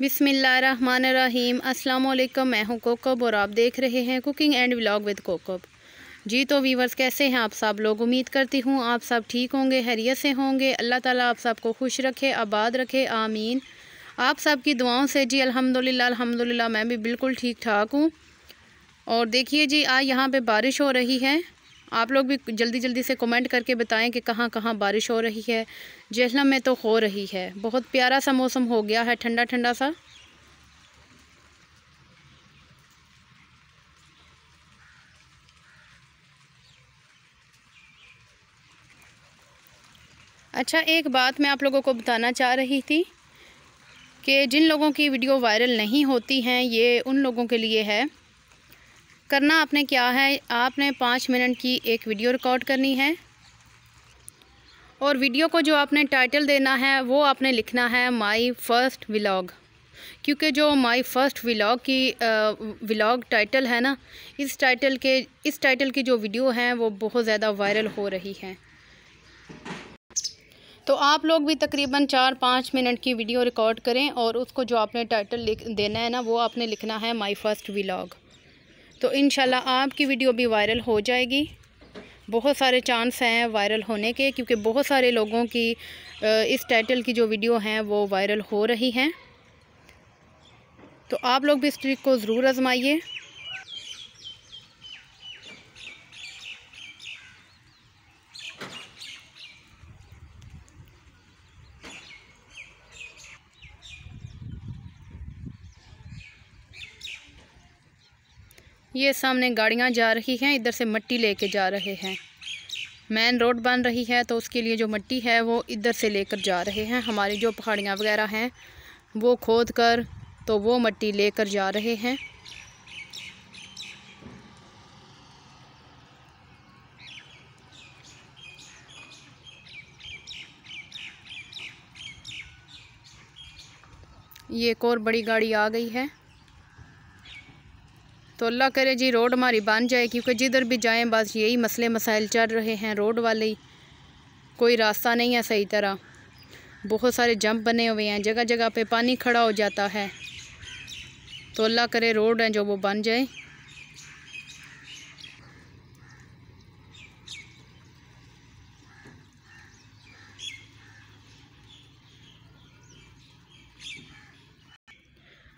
बिसमीम अल्लाम मैं हूं कोकब और आप देख रहे हैं cooking and vlog with Kokab ji तो वीवर्स कैसे हैं आप सब लोग उम्मीद करती हूं आप सब ठीक होंगे हैरियत से होंगे अल्लाह ताला आप सबको खुश रखे आबाद रखे आमीन आप सब की दुआओं से जी अल्हम्दुलिल्लाह अल्हम्दुलिल्लाह मैं भी बिल्कुल ठीक ठाक हूँ और देखिए जी आज यहाँ पर बारिश हो रही है आप लोग भी जल्दी जल्दी से कमेंट करके बताएं कि कहाँ कहाँ बारिश हो रही है जहलम में तो हो रही है बहुत प्यारा सा मौसम हो गया है ठंडा ठंडा सा अच्छा एक बात मैं आप लोगों को बताना चाह रही थी कि जिन लोगों की वीडियो वायरल नहीं होती हैं ये उन लोगों के लिए है करना आपने क्या है आपने पाँच मिनट की एक वीडियो रिकॉर्ड करनी है और वीडियो को जो आपने टाइटल देना है वो आपने लिखना है माई फर्स्ट व्लॉग क्योंकि जो माई फर्स्ट व्लॉग की व्लॉग टाइटल है ना इस टाइटल के इस टाइटल की जो वीडियो हैं वो बहुत ज़्यादा वायरल हो रही हैं तो आप लोग भी तकरीबन चार पाँच मिनट की वीडियो रिकॉर्ड करें और उसको जो आपने टाइटल देना है ना वो आपने लिखना है माई फर्स्ट व्लॉग तो इन आपकी वीडियो भी वायरल हो जाएगी बहुत सारे चांस हैं वायरल होने के क्योंकि बहुत सारे लोगों की इस टाइटल की जो वीडियो हैं वो वायरल हो रही हैं तो आप लोग भी इस ट्रिक को ज़रूर आजमाइए ये सामने गाड़ियाँ जा रही हैं इधर से मट्टी लेके जा रहे हैं मेन रोड बन रही है तो उसके लिए जो मट्टी है वो इधर से लेकर जा रहे हैं हमारी जो पहाड़ियाँ वगैरह हैं वो खोद कर तो वो मट्टी लेकर जा रहे हैं ये एक और बड़ी गाड़ी आ गई है तो अल्लाह करे जी रोड हमारी बन जाए क्योंकि जिधर भी जाए बस यही मसले मसाइल चल रहे हैं रोड वाले ही कोई रास्ता नहीं है सही तरह बहुत सारे जंप बने हुए हैं जगह जगह पे पानी खड़ा हो जाता है तो अल्लाह करे रोड हैं जो वो बन जाए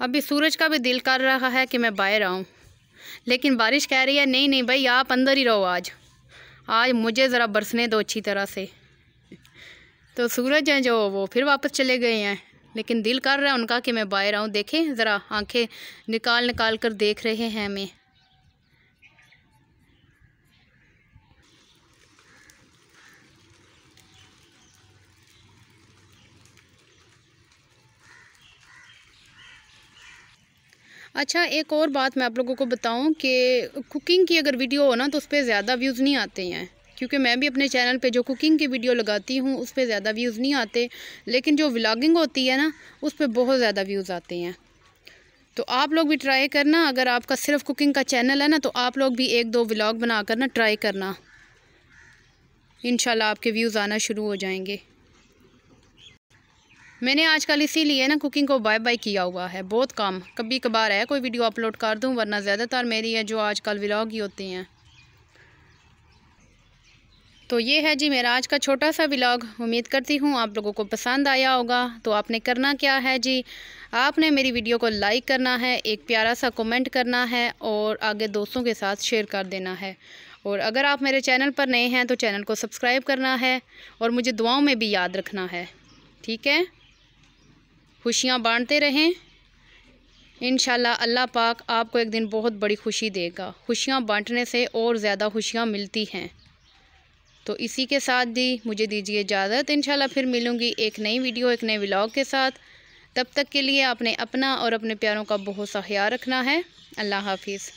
अभी सूरज का भी दिल कर रहा है कि मैं बाहर आऊँ लेकिन बारिश कह रही है नहीं नहीं भाई आप अंदर ही रहो आज आज मुझे ज़रा बरसने दो अच्छी तरह से तो सूरज हैं जो वो फिर वापस चले गए हैं लेकिन दिल कर रहा है उनका कि मैं बाहर आऊँ देखें ज़रा आंखें निकाल निकाल कर देख रहे हैं हमें अच्छा एक और बात मैं आप लोगों को बताऊं कि कुकिंग की अगर वीडियो हो ना तो उस पर ज़्यादा व्यूज़ नहीं आते हैं क्योंकि मैं भी अपने चैनल पे जो कुकिंग की वीडियो लगाती हूँ उस पर ज़्यादा व्यूज़ नहीं आते लेकिन जो व्लागिंग होती है ना उस पर बहुत ज़्यादा व्यूज़ आते हैं तो आप लोग भी ट्राई करना अगर आपका सिर्फ कुकिंग का चैनल है ना तो आप लोग भी एक दो व्लाग बना कर ना ट्राई करना इन आपके व्यूज़ आना शुरू हो जाएंगे मैंने आजकल इसीलिए ना कुकिंग को बाय बाय किया हुआ है बहुत काम कभी कभार है कोई वीडियो अपलोड कर दूं वरना ज़्यादातर मेरी है जो आजकल व्लॉग ही होती हैं तो ये है जी मेरा आज का छोटा सा व्लॉग उम्मीद करती हूँ आप लोगों को पसंद आया होगा तो आपने करना क्या है जी आपने मेरी वीडियो को लाइक करना है एक प्यारा सा कमेंट करना है और आगे दोस्तों के साथ शेयर कर देना है और अगर आप मेरे चैनल पर नए हैं तो चैनल को सब्सक्राइब करना है और मुझे दुआओं में भी याद रखना है ठीक है खुशियाँ बांटते रहें इन अल्लाह पाक आपको एक दिन बहुत बड़ी खुशी देगा खुशियाँ बांटने से और ज़्यादा खुशियाँ मिलती हैं तो इसी के साथ दी मुझे दीजिए इजाज़त इन फिर मिलूँगी एक नई वीडियो एक नए व्लॉग के साथ तब तक के लिए आपने अपना और अपने प्यारों का बहुत सा ख्याल रखना है अल्लाह हाफिज़